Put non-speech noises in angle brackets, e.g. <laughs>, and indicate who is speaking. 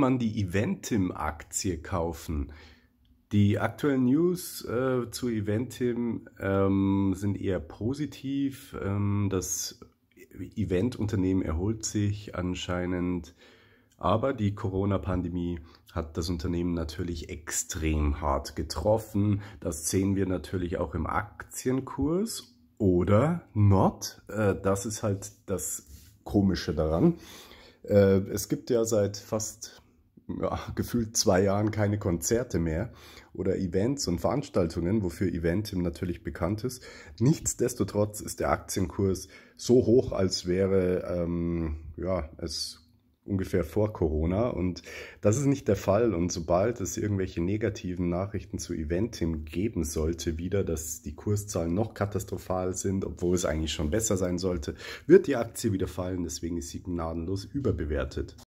Speaker 1: man die Eventim-Aktie kaufen? Die aktuellen News äh, zu Eventim ähm, sind eher positiv. Ähm, das Eventunternehmen erholt sich anscheinend, aber die Corona-Pandemie hat das Unternehmen natürlich extrem hart getroffen. Das sehen wir natürlich auch im Aktienkurs oder not. Äh, das ist halt das Komische daran. Äh, es gibt ja seit fast ja, <laughs> gefühlt zwei Jahren keine Konzerte mehr oder Events und Veranstaltungen, wofür Eventim natürlich bekannt ist. Nichtsdestotrotz ist der Aktienkurs so hoch, als wäre ähm, ja, es ungefähr vor Corona und das ist nicht der Fall und sobald es irgendwelche negativen Nachrichten zu Eventim geben sollte, wieder, dass die Kurszahlen noch katastrophal sind, obwohl es eigentlich schon besser sein sollte, wird die Aktie wieder fallen, deswegen ist sie gnadenlos überbewertet.